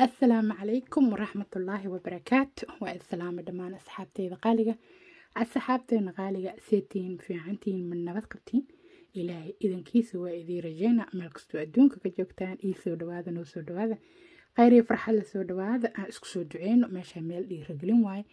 asalaamu calaykum waraxmatullaahi wabarakaatu waa islaama dhammaan asxaabteyda qaaliga asxaabteena qaaliga seetihiin fiicantiin mid nabad qabtiin ilaahay idankiisa waa idiin rajeyna meel kastoo adduunka ka joogtaan ii soo dhawaada noo soo dhawaada kheyr iyo farxad la soo dhawaada aan isku soo duceyno meeshaa meel dhiiragelin waaye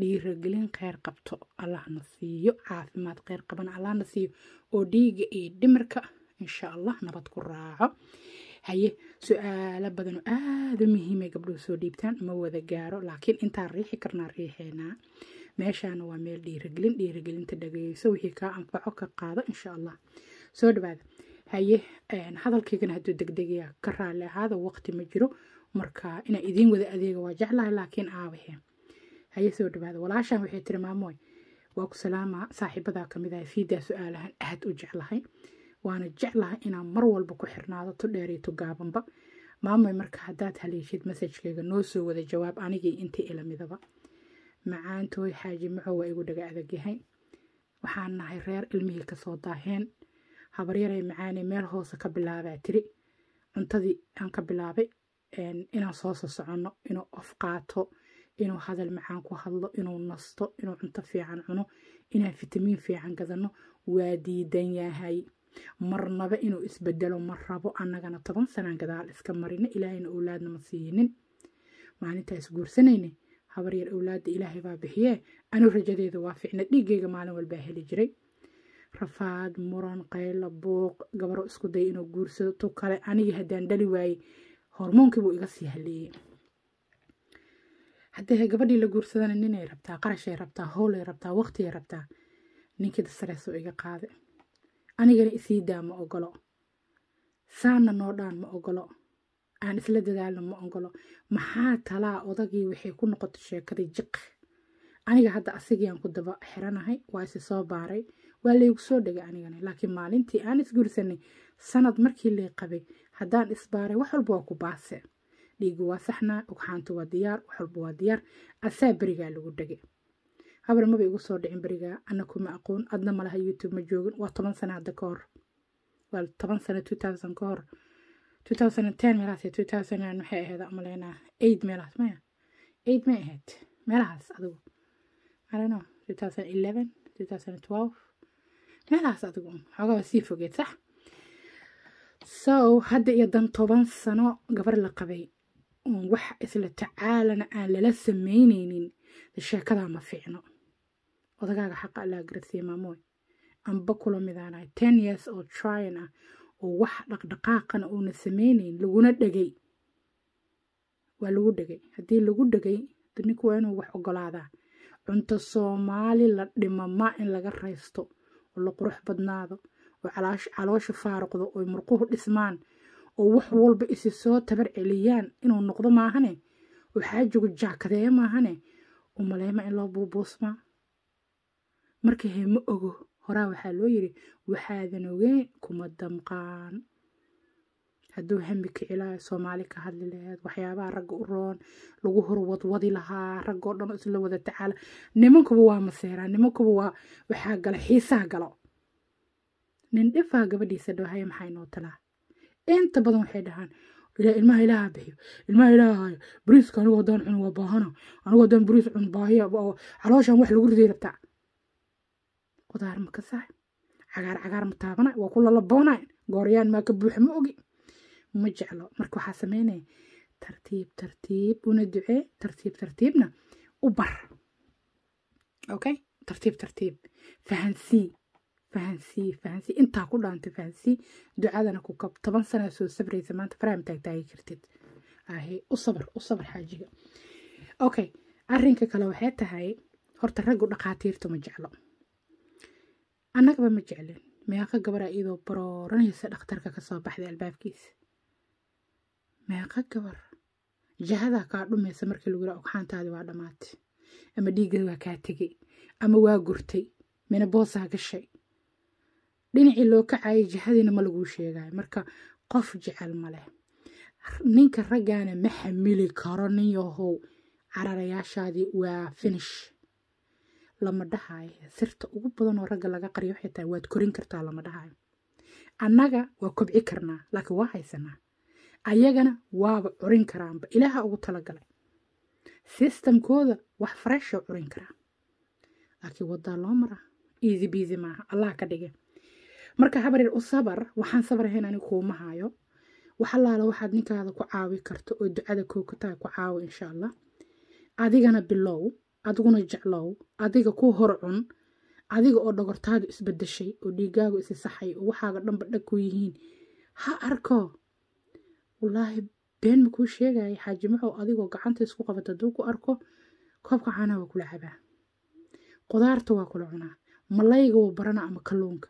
dhiiragelin kheyr qabto allah na siiyo caafimaad kheyr qabana allahna siiyo oo dhiiga iyo dhimarka إن شاء الله نبض كراعة هاي سؤال بدنو آدم مهمة قبل سوديبتان ما وذا جارو لكن انت ريحي كرنا ريحينا meeshaana waa meel dhiirigelin dhiirigelinta dhageyso wixii kaa anfaco ka qaado insha allah soo dhawaada haye hadalkaygana hadduu degdegaya ka raalli ahaada waqti ma jiro marka inaa idiin wada adeega waa jeclahay laakiin aawahe haye soo dhawaada walaashan waxay tiri maamooy waa ku salaama saaxiibadaa kamid ahay fiidaa su-aalahan aad u jeclahay waana jeclaha inaan mar walba ku xirnaado tu dheeriyo tu gaabanba maamay marka haddaad haleeshid masajkeyga noo soo wada jawaab anigii intii ilamidaba macaantooy xaaji macow waa igu dhaga adagyahay waxaan nahay reer ilmihii kasoo daaheen habaryaray macaaney meel hoose ka bilaabaa tiri cuntadii aan ka bilaabay inaan sooso soconno inuu of qaato inuu hadal macaan ku hadlo inuu nasto inuu cunto fiican cuno inaan fitamiin fiican gadanno waa diidan yahay marnaba inuu isbedelo ma rabo annagana toban sanaan gadaal iska marina ilaahayna owlaadna ma siinin maalintaa isguursanayne habar yar ilaahay baa bixiyee anu rajadeeda waa ficna dhiiggayga maalin walbaa heli jiray rafaad muran qaylo buuq gabaro isku day inuu guursado tu kale anigii haddaan dhali waayey hormoonkiibuu iga sii haleeyey haddee gabadhii la guursadana ninay rabtaa qarashay rabtaa howlay rabtaa waqtiyay rabtaa ninkii dasareesoo iga qaaday anigana isii daa ma ogolo saanna noo dhaan ma ogolo aan isla dadaalno ma ogolo maxaa talaa odagii waxay ku noqotay sheekadii jiq aniga hadda asigiiaan ku daba xiranahay waa isi soo baaray waa laygu soo dhagay anigana laakiin maalintii aan isguursanay sanad markii lay qabay haddaan isbaaray wax walba waa ku baase dhiigi waa saxnaa ugxaantu waa diyaar wax walba waa diyaar asaa berigaa lagu dhagay habar maba igu soo dhicin berigaa ana kuma aqoon adna malaha youtube ma joogin waa toban sano hadda ka hor waa toban sano two thousand ka hor two thousand and ten meelahaas two thousand and maxay ahayd umaleynaa eight meelahaas maya eight may ahayd meelahaas adigu I two thousand eleven two thousand twelve meelahaas adigu xoogaa sii fogeed sax so hadda iyo dan toban sano gabar la qabay wax isla tacaalana aan lala sameyneynin sheekadaa ma fiicno odagaaga xaqa allaa garsiiya maamoy amba kula midaanahay ten years oo tryin ah oo wax dhaqdhaqaaqana uuna sameynayn laguna dhegay waa lagu dhegay haddii lagu dhegay ninku waa inuu wax ogolaadaa cunto soomaali la dhimama in laga raysto oo la qurux badnaado oo caloosha faaruqdo oo murquhu dhismaan oo wax walba isi soo tabar celiyaan inuu noqdo maahane oo xaajigu jaakadeeya maahane umaleyma in loo buubuusmaa marka hee ma ogo horaa waxaa loo yiri waxaadan ogeyn kuma damqaan hadduu hambika ilaa soomaali ka hadli laheed waxyaabaha ragga u roon lagu horwadwadi lahaa raggoo dhan isla wada tacaala nimankuba waa maseeraa nimankuba waa waxaa gala xiisaha galo nin dhifaa gabadhiisa dhahaya maxaa inoo talaa inta badan waxay dhahaan ilmaha ilaaha bixiyo ilmaha ilaaha hayo bariiska anigu cun waa baahana anigu haddaan bariis cun baahiya calooshan wax lagu riday rabtaa khudaar ma ka sahay cagaar cagaar ma taabana waa ku lalaboonay gooryaan maa ka buuxa ma ogi ma jeclo marka waxaa sameynaya tartiib tartiib una ducee tartiib tartiibna u bar okay tartiib tartiib fahansii fahansii fahansii intaa ku dhaantay fahansii ducadana ku kab toban sana soo sabraysa maanta faraam taagtaagi kartid ahe u sabr u sabr xaajiga okay arrinka kale waxay tahay horta raggu dhaqaatiirta ma jeclo annagaba ma jeclin meeqa gabara iyadoo barooranaysa dhakhtarka kasoo baxday albaabkiisa meeqa gabar jahadaa kaa dhumaysa markii lagu yiraa ogxaantaadii waa dhammaatay ama dhiigga waa kaa tegay ama waa gurtay mina boosaa gashay dhinacii loo kacayay jihadiina ma laguu sheegayo marka qof jecel ma ninka raggaana ma xamili karo nin yahow cararayaashaadii waa finish lama dhahayo sirta ugu badan oo ragga laga qariyo waxay waad korin kartaa lama dhahayo annaga waa kobci karnaa laakiin waa haysanaa ayagana waaba curin karaanba ilaaha ugu talagalay sistamkooda wax faresha ah curin karaa laakiin wadaa loo maraa easy busy maaha allah ka dhige marka habar u sabar waxaan sabar ahayn ani kuuma hayo wax waxaad ninkaada ku caawi karto oo ducada kookataha ku caawo insha allah adigana bilow adiguna jeclow adiga ku hor cun adiga oo dhogortaadu isbadeshay oo dhiigaagu isi oo waxaaga dhanba dhag ku yihiin ha arko wallaahi been ma kuu sheegaya xaaji maxow adigoo gacanta isku qabata hadduu ku arko koobka caanaha waa kula cabaa qudaarta waa kula cunaa malayga waa barana ama kalluunka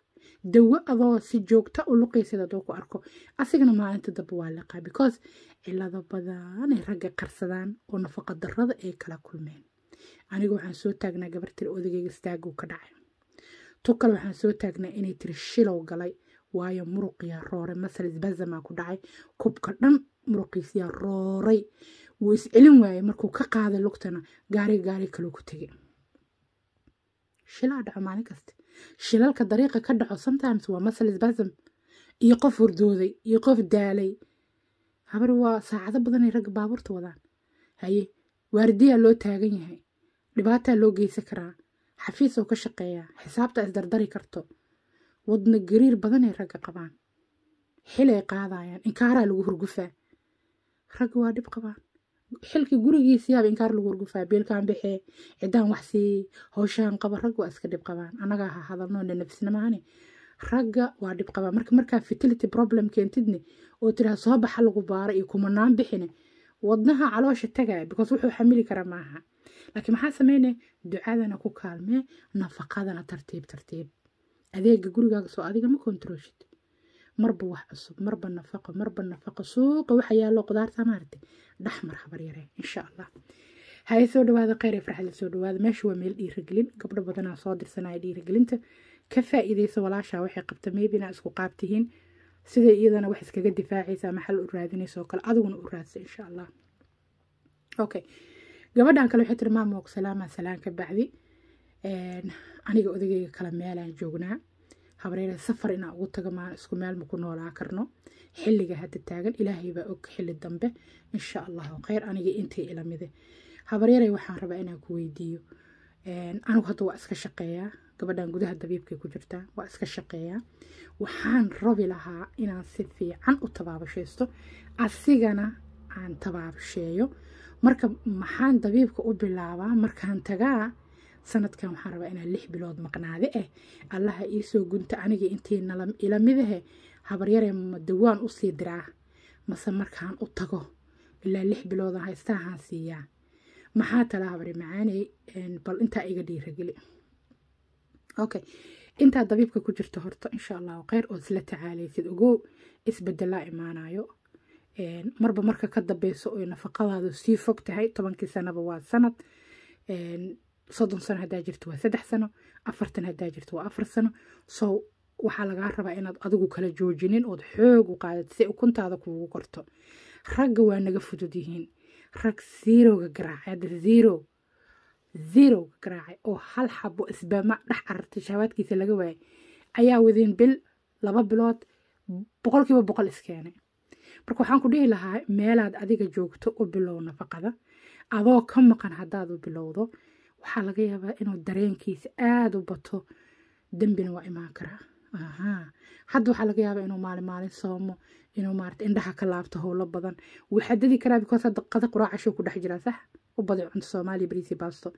dawo adoo si joogta u luqayseed hadduu ku arko asigana maalinta damba waa liqaa because cilado badanay ragga qarsadaan oo nafaqa darrada ay kala kulmeen aniga waxaan soo taagnaa gabar tiri odagayga istaaguu ka dhacay tu kale waxaan soo taagnaa inay tiri shilow galay waayo muruqiyaa rooray masalis bazamaa ku dhacay kubka dhan muruqiisyaa rooray wuu iscelin waayey markuu ka qaaday lugtana gaariga gaari kaloo ku tegay shilaa dhaco maalin kasta shilalka dariiqa ka dhaco sometimes waa masalis bazam iyo qof hurdooday iyo qof daalay habar waa saacado badanay ragga baabuurta wadaan haye waardiyaa loo taagan yahay dhibaataa loo geysan karaa xafiisoo ka shaqeeya xisaabta isdardari karto wadna gariir badan ragga qabaan xil qaadayaan inkaaraa lagu hurgufaa ragga waa dhib qabaan xilkii gurigiisiyaaba inkaar lagu hurgufaa beelkaan baxee ciddaan wax siiyey howshaan qaba ragga waa iska dhib qabaan annagaa ha hadalnoo nanafsnamaani ragga waa dhib qabaan marka markaa fertility problem keentidne oo tiraa soo baxa lagu baara iyo kumanaan bixine wadnaha caloosha tagaa because wuxuu xamili karaa maaha laakiin maxaa sameynay ducadana ku kaalmee nafaqadana tartiib tartiib adeega gurigaaga soo adiga ma kontarooshid marba wax cusub marba nafaqo marba nafaqo suuqa waxa yaallo qudaarta maaragtay dhex mar habar yaree insha allah haye soo dhawaada kheyr ee soo dhawaada meesha waa meel dhiiragelin gabdho badanaa soo dirsanaya dhiiragelinta ka faa'iideysa walaashaa waxay qabta meebinaa isku qaabtihiin sida iyadana wax iskaga difaacaysa ama u raadinaysa oo kale adiguna u raadsa insha allah okay gabadhan kale waxay tiri maama oog salaamaa salaan ka bacdi aniga odagayga kala meelaan joognaa habreere safar inaan ugu tago maan isku meel maku noolaa karno xilliga hadda taagan ilaahay baa og xilli dambe insha allahu kheyr aniga intii ilamide habareerey waxaan rabaa inaan ku weydiiyo anigu hadda waa iska shaqeeyaa gabadhan gudaha dabiibkay ku jirtaa waa iska shaqeeyaa waxaan rabi lahaa inaan si fiican u tabaabasheysto asigana aan tabaabasheeyo marka maxaan dabiibka u bilaabaa markaan tagaa sanadkan waxaan rabaa inaan lix bilood maqnaade eh allaha iisoo gunta aniga intii ila midahe habaryaree madawaan usii diraa mase markaan u tago ilaa lix bilood haystaahaan siiyaa maxaa tala habari macaaney eh, bal intaa iga dhiirageli okay intaa dabiibka ku jirta horta insha allahu kheyr oo isla tacaaleysid ogow isbedelaa imaanayo marba marka ka dambeyso oy nafaqadaadu sii fog tahay tobankii sanaba waa sanad soddon sano haddaa jirto waa saddex sano afartan haddaa jirto waa afar sano so waxaa lagaa rabaa inaad adigu kala joojinin ood xoog u qaadad si ukuntaada kuugu korto ragga waa naga fudud yihiin rag zerowga garaacay hadda zero zerowga garaacay oo hal xabo isbama dhex carartay shahawaadkiisa laga waayay ayaa wadiin bil laba bilood boqolkiiba boqol iskeenay marka waxaan ku dhihi lahaa meelaad adiga joogto u bilow nafaqada adoo ka maqan haddaad u bilowdo waxaa laga yaabaa inuu dareenkiisa aad u bato dembina waa imaan karaa hadda waxaa laga yaabaa inuu maalin maalin soomo inuu maarata indhaha ka laabto howlo badan waxaa dadi karaa because hadda qada quraacashuu ku dhex jiraa sax u baday cunto soomaaliya bariisi baasto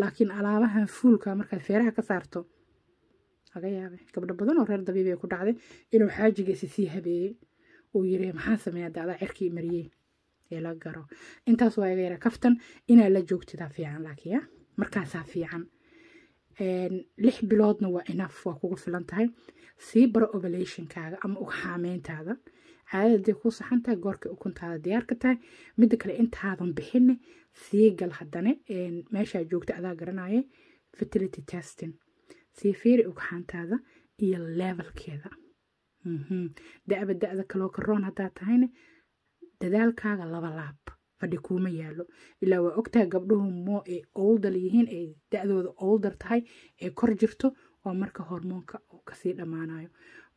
laakiin alaabahan fuulka markaad feeraha ka saarto laga yaabay gabdho badan oo reer dabiibi ku dhacday inuu xaajigiisa sii habeeyey uu yiri maxaa sameeya daadaa cirkii mariyey ee la garo intaas waa iga kaftan inaa la joogtidaa fiican laakiin ya markaasaa fiican lix biloodna waa enaf waa kugu filan tahay sii baro ovalationkaaga ama xaameyntaada caadada dee saxan tahay goorkay ukuntaada diyaarka tahay midda kale intaadan bixinne sii gal haddane meeshaa joogta adaa garanaya fertility testing sii fiiri ugxaantaada iyo levelkeeda Mm-hmm. da-ba da-da kaloo karoon haddaa tahayna dadaalkaaga laba laab fadhi kuuma yaalo ilaa waa ogtahay gabdhuhu moo ay oldal yihiin ay da-dooda oldar tahay ee kor jirto oo marka hormoonka uu kasii dhamaanayo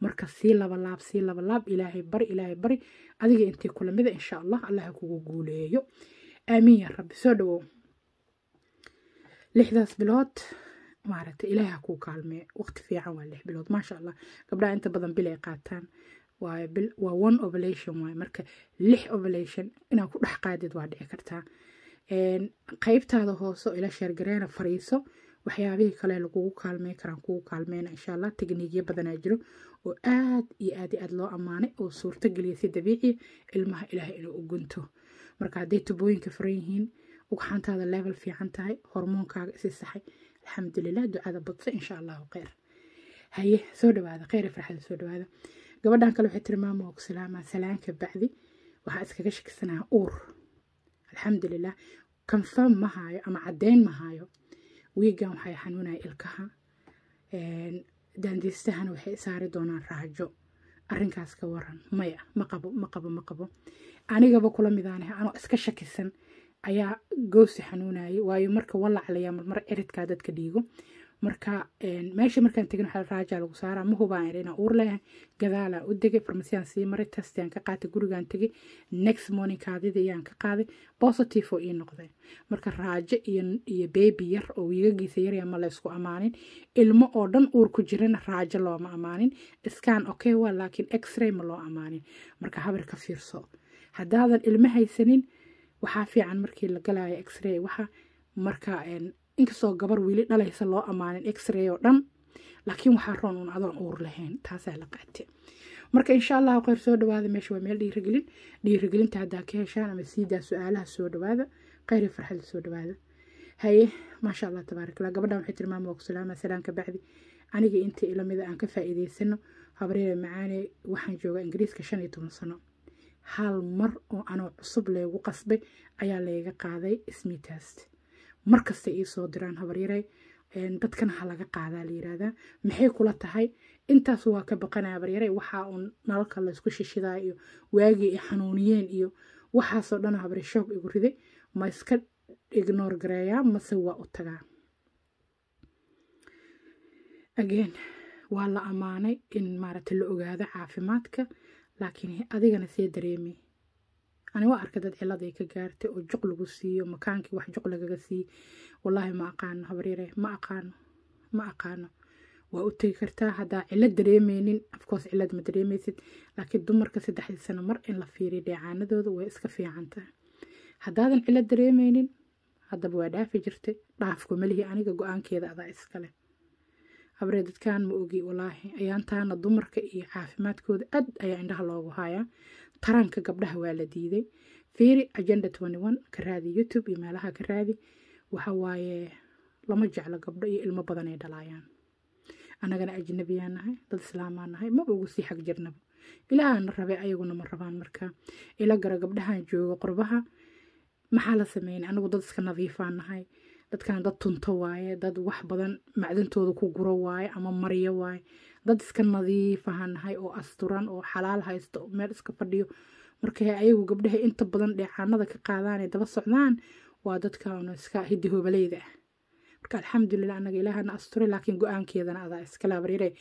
marka sii laba laab sii laba laab ilaahay bari ilaahay bari adiga intii kula mida ah, insha allah allaha kugu guuleeyo aamiin ya rabbi soo dhawow lixdaas bilood maarata ilaaha kuu kaalmee waqti fiican waa lix bilood maasha allah gabdhaha inta badan bil ay qaataan waa one ovulation waay marka lix ovulation inaad ku dhex qaadid waa dhici kartaa qaybtaada hoose oo ila sheergareena fariiso waxyaabihii kale lagugu kaalmey karaan kugu kaalmeyna insha allah tekniikyo badanaa jiro oo aad iyo aad aad loo ammaanay oo suurto geliya si dabiiciya ilmaha ilaah inuu u gunto marka hadday tubooyinka furan yihiin ugxantaada level fiican tahay hormoonkaaga isi saxay alxamdulilah ducada badso insha allahu kheyr haye soo dhawaada kheyr farxada soo dhawaada gabadhan kale waxay tiri maama waa salaanka bacdi waxaa iskaga shakisanaa uur alxamdulilah confirm ma ama cadeyn ma haayo wiigan waxay xanuunaa ilkaha daandiistahana waxay saari doonaan raajo arinkaas ka waran maya maqabo maqabo maqabo anigaba kula midaanaha anoo iska shakisan ayaa goosi xanuunayay waayo marka walac layaa marmar eridkaa dadka dhiigo marka meesha markaan tegin waxaa raaja lagu saaraa ma hubaa inaa uur leeyahay gadaalaa u degay farmasiyaan sii maray testiaan ka qaatay gurigaan tegay next morning kaadida ayaan ka qaaday positive oo ii noqday marka raajo iyo iyo yar oo wiigagiisa yaryaa ma laysku ammaanin ilmo oo dhan uur ku jirana raajo looma ammaanin iskaan okay waa laakiin x-ray ma loo ammaanin marka habar ka fiirso haddaadan ilmo haysanin waxaa fiican markii la galayo xray waxa marka inkastoo gabar weli dhalaysa loo ammaanin xray oo dhan laakiin waxaa roon uun adoon uur lahayn taasaa la qaate marka insha allah qeyr soo dhawaada meesha waa meel dhiirigelin dhiirigelinta haddaa ka heshaan ama siidaa su-aalaha soo dhawaada kheyri farxada soo dhawaada haye maasha allah tabaarakallah gabadhan waxay tilmaama wakusalaama salaanka bacdi aniga inta ilamida aan ka faa'iidaysano habreere macaane waxaan jooga ingiriiska shan iyo toban sano hal mar oo anoo cusub leegu qasbay ayaa layga qaaday smitest markasta ii soo diraan habaryare dadkana ha laga qaadaa la yiraahdaa maxay kula tahay intaas waa ka baqanaya habaryare waxa uun nalalka laysku shishidaa iyo waagii ay xanuuniyeen iyo waxaasoo dhan habare shoog igu riday ma iska ignoor gareeyaa mase waa u tagaa again waa la ammaanay in maaragta la ogaado caafimaadka laakiin adigana see dareemi ani waa arka dad ciladay ka gaartay oo juq lagu siiyo makaankii wax juq lagaga siiy wallaahi ma aqaano habaryare ma aqaano ma aqaano waa u tegi kartaa haddaa cilad dareemeynin afkoos cilad ma dareemeysid laakiin dumarka saddexdii sano mar in la fiiriyo dheecaanadooda way iska fiicanta haddaadan cilad dareemeynin haddaba waa dhaafi jirtay dhaafku melihi aniga go-aankeeda adaa iskale habree dadkaan ma ogi walaahi ayaantaana dumarka iyo caafimaadkooda aad ayaa indhaha loogu haayaa taranka gabdhaha waa la diiday fiiri agenda ka raadi youtube iyo meelaha ka raadi waxawaaye lama jeclo gabdho iyo ilmo badan ay dhalaayaan annagana ajnabiyaan nahay dad islaamaan nahay maba ugu sii xag jirnaba ilaahana rabe ayaguna ma rabaan markaa ila gara gabdhahan jooga qurbaha maxaa la sameynay anagu dad iska nadiifaan nahay dadkan dad tunto waaye dad wax badan macdantooda ku guro waaye ama maryo waaye dad iska nadiifahan nahay oo asturan oo xalaal haysto meel iska fadhiyo marka ayagu gabdhaha inta badan dheecaanada ka qaadaanay daba socdaan waa dadkan iska hiddi hoobaleyda ah مرك الحمد لله أنا جيلها أنا أستري لكن جو أنا كذا أنا هذا إسكلاب ريري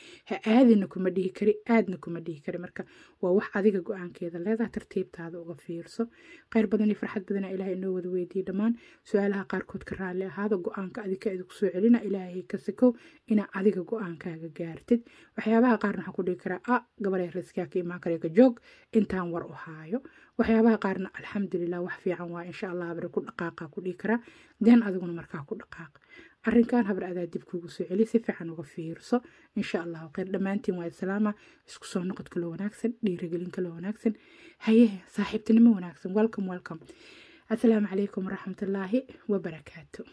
هذا نكون مديه كري هذا نكون مديه كري مرك ووح هذا جو أنا كذا لذا ترتيب هذا وغفير صو قير بدني فرح بدنا إلهي إنه ودويدي دمان سؤالها قاركود كرالة هذا جو أنا كذا كذا سؤالنا إلهي كسكو إن هذا جو أنا كذا جارتد وحيابها قارن حكودي كرا أ قبل يرزك يا كي ما كريك جوج أنت عن ورقهايو وحيابها قارن الحمد لله وحفي عن وإن شاء الله بركون قاقا كودي كرا دين أذون مركا كود قاقا arrinkan habar adaa dib kugu soo celi si fiican uga fiirso insha allahu khayr dhammaantiin waad salaama isku soo noqod kala wanaagsan dhiirigelin kala wanaagsan hayehe saaxiibtinimo wanaagsan welcome welcome assalaamu calaykum waraxmatullaahi wabarakaatu